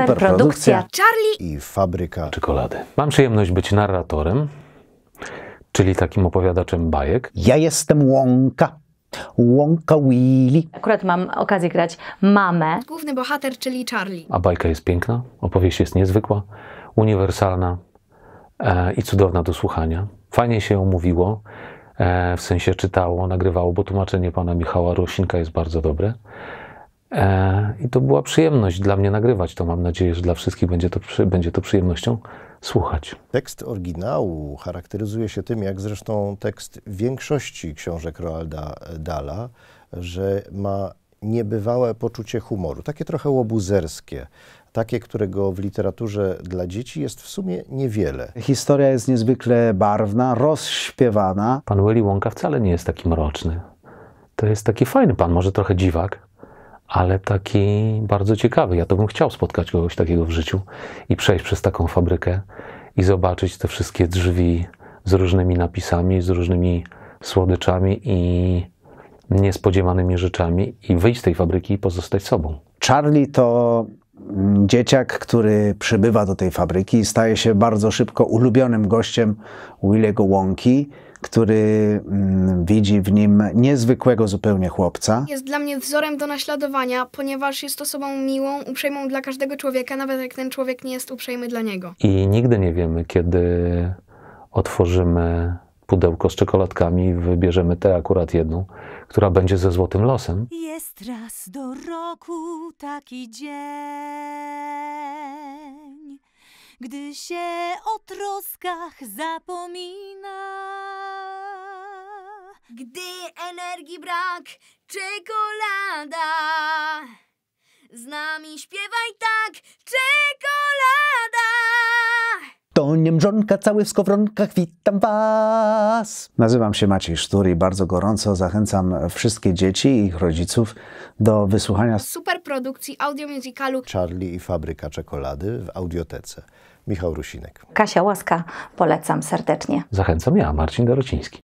produkcja Charlie i Fabryka Czekolady. Mam przyjemność być narratorem, czyli takim opowiadaczem bajek. Ja jestem Łąka. Łąka Willy. Akurat mam okazję grać mamę. Główny bohater, czyli Charlie. A bajka jest piękna, opowieść jest niezwykła, uniwersalna e, i cudowna do słuchania. Fajnie się ją mówiło, e, w sensie czytało, nagrywało, bo tłumaczenie pana Michała Rosinka jest bardzo dobre. E, I to była przyjemność dla mnie nagrywać to. Mam nadzieję, że dla wszystkich będzie to, będzie to przyjemnością słuchać. Tekst oryginału charakteryzuje się tym, jak zresztą tekst większości książek Roalda Dala, że ma niebywałe poczucie humoru, takie trochę łobuzerskie, takie, którego w literaturze dla dzieci jest w sumie niewiele. Historia jest niezwykle barwna, rozśpiewana. Pan Willy Wonka wcale nie jest taki mroczny. To jest taki fajny pan, może trochę dziwak, ale taki bardzo ciekawy. Ja to bym chciał spotkać kogoś takiego w życiu i przejść przez taką fabrykę i zobaczyć te wszystkie drzwi z różnymi napisami, z różnymi słodyczami i niespodziewanymi rzeczami i wyjść z tej fabryki i pozostać sobą. Charlie to dzieciak, który przybywa do tej fabryki, staje się bardzo szybko ulubionym gościem Williego Łąki, który mm, widzi w nim niezwykłego zupełnie chłopca. Jest dla mnie wzorem do naśladowania, ponieważ jest osobą miłą, uprzejmą dla każdego człowieka, nawet jak ten człowiek nie jest uprzejmy dla niego. I nigdy nie wiemy, kiedy otworzymy pudełko z czekoladkami, wybierzemy tę akurat jedną, która będzie ze złotym losem. Jest raz do roku taki dzień, gdy się o troskach zapomina. Gdy energii brak, czekolada z nami śpiewaj tak, koniem cały w skowronkach, witam was! Nazywam się Maciej Sztur i bardzo gorąco zachęcam wszystkie dzieci i ich rodziców do wysłuchania superprodukcji audiomusicalu Charlie i Fabryka Czekolady w Audiotece. Michał Rusinek. Kasia Łaska, polecam serdecznie. Zachęcam ja, Marcin Dorociński.